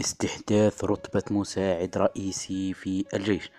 استحداث رتبة مساعد رئيسي في الجيش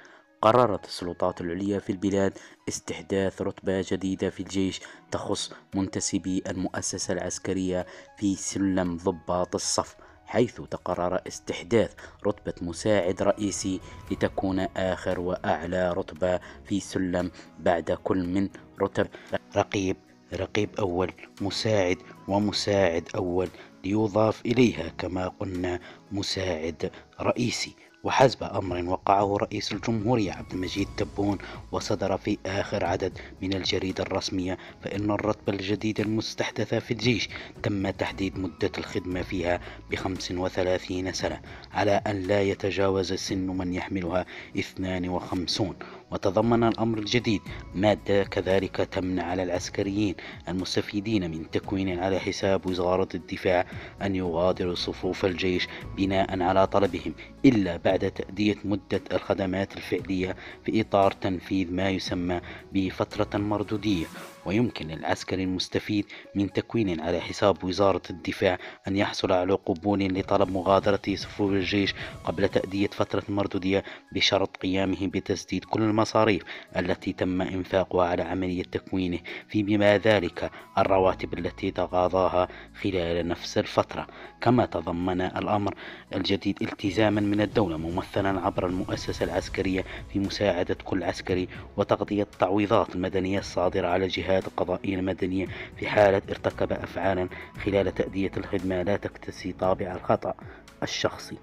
قررت السلطات العليا في البلاد استحداث رتبة جديدة في الجيش تخص منتسبي المؤسسة العسكرية في سلم ضباط الصف حيث تقرر استحداث رتبة مساعد رئيسي لتكون آخر وأعلى رتبة في سلم بعد كل من رتب رقيب رقيب أول مساعد ومساعد أول ليضاف إليها كما قلنا مساعد رئيسي وحسب أمر وقعه رئيس الجمهورية عبد المجيد تبون وصدر في آخر عدد من الجريدة الرسمية فإن الرتبة الجديدة المستحدثة في الجيش تم تحديد مدة الخدمة فيها ب 35 سنة على أن لا يتجاوز سن من يحملها 52 وتضمن الأمر الجديد مادة كذلك تمنع على العسكريين المستفيدين من تكوين على حساب وزارة الدفاع أن يغادروا صفوف الجيش بناء على طلبهم إلا بعد بعد تأدية مدة الخدمات الفعلية في إطار تنفيذ ما يسمى بفترة مردودية ويمكن للعسكري المستفيد من تكوين على حساب وزارة الدفاع أن يحصل على قبول لطلب مغادرة صفوف الجيش قبل تأدية فترة مردودية بشرط قيامه بتسديد كل المصاريف التي تم إنفاقها على عملية تكوينه في بما ذلك الرواتب التي تغاضاها خلال نفس الفترة كما تضمن الأمر الجديد التزاما من الدولة ممثلا عبر المؤسسة العسكرية في مساعدة كل عسكري وتغطية التعويضات المدنية الصادرة على جهات الجهات القضائية المدنية في حالة ارتكب أفعالا خلال تأدية الخدمة لا تكتسي طابع الخطأ الشخصي